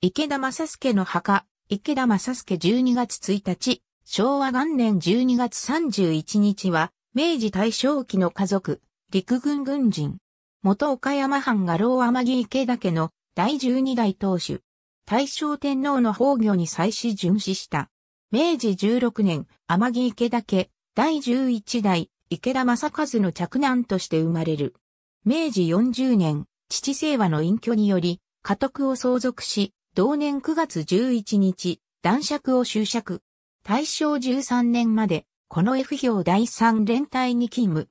池田正助の墓、池田正助12月1日、昭和元年12月31日は、明治大正期の家族、陸軍軍人。元岡山藩画廊天城池田家の第12代当主。大正天皇の崩御に際し巡視した。明治16年、天城池田家、第11代、池田正和の着男として生まれる。明治40年、父清和の隠居により、家督を相続し、同年9月11日、男爵を就爵。大正13年まで、この F 票第3連隊に勤務。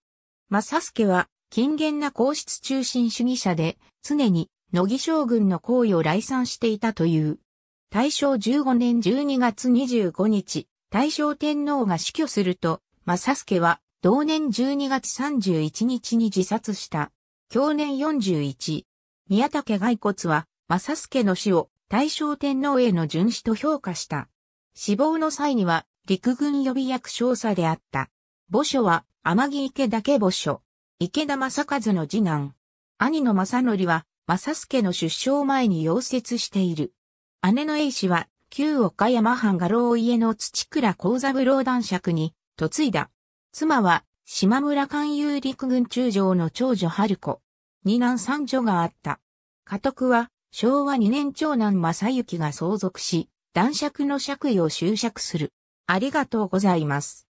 正助は、近現な皇室中心主義者で、常に、乃木将軍の行為を来賛していたという。大正15年12月25日、大正天皇が死去すると、正助は、同年12月31日に自殺した。去年41。宮武骸骨は、正助の死を大正天皇への巡視と評価した。死亡の際には陸軍予備役少佐であった。墓所は天城池岳墓所。池田正和の次男。兄の正則は正助の出生前に溶接している。姉の英氏は旧岡山藩画廊家の土倉幸三郎男爵に嫁いだ。妻は島村勘有陸軍中将の長女春子。二男三女があった。家督は昭和2年長男正幸が相続し、男爵の爵位を執爵する。ありがとうございます。